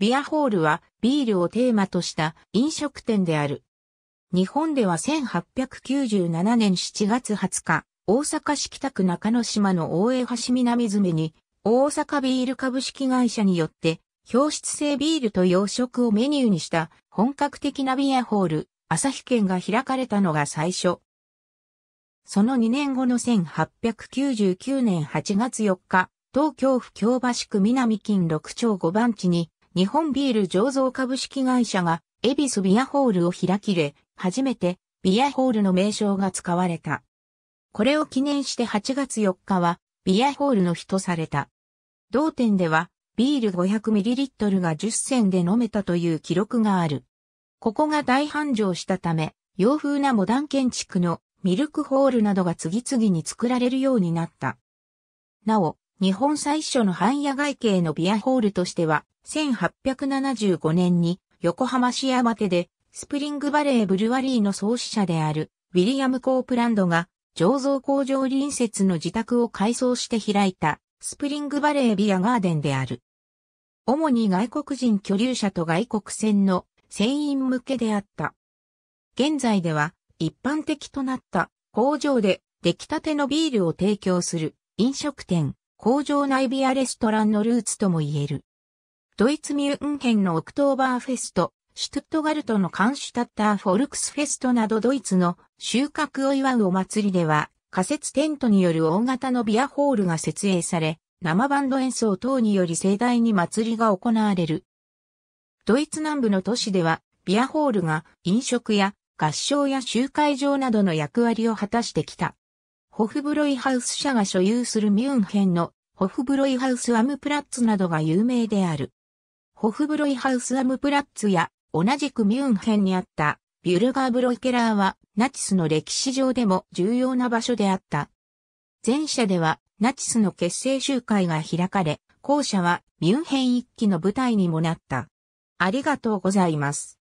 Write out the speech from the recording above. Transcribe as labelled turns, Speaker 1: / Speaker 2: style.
Speaker 1: ビアホールはビールをテーマとした飲食店である。日本では1897年7月20日、大阪市北区中之島の大江橋南詰に、大阪ビール株式会社によって、表出製ビールと洋食をメニューにした本格的なビアホール、旭県が開かれたのが最初。その2年後の1899年8月4日、東京府京橋区南近6町5番地に日本ビール醸造株式会社が、エビスビアホールを開きれ、初めて、ビアホールの名称が使われた。これを記念して8月4日は、ビアホールの日とされた。同店では、ビール 500ml が10銭で飲めたという記録がある。ここが大繁盛したため、洋風なモダン建築のミルクホールなどが次々に作られるようになった。なお、日本最初の半野外形のビアホールとしては、1875年に横浜市山手でスプリングバレーブルワリーの創始者であるウィリアム・コープランドが醸造工場隣接の自宅を改装して開いたスプリングバレービアガーデンである。主に外国人居留者と外国船の船員向けであった。現在では一般的となった工場で出来たてのビールを提供する飲食店、工場内ビアレストランのルーツとも言える。ドイツミュンヘンのオクトーバーフェスト、シュトゥットガルトのカンシュタッターフォルクスフェストなどドイツの収穫を祝うお祭りでは、仮設テントによる大型のビアホールが設営され、生バンド演奏等により盛大に祭りが行われる。ドイツ南部の都市では、ビアホールが飲食や合唱や集会場などの役割を果たしてきた。ホフブロイハウス社が所有するミュンヘンのホフブロイハウスアムプラッツなどが有名である。ホフブロイハウスアムプラッツや同じくミュンヘンにあったビュルガーブロイケラーはナチスの歴史上でも重要な場所であった。前者ではナチスの結成集会が開かれ、後者はミュンヘン一期の舞台にもなった。ありがとうございます。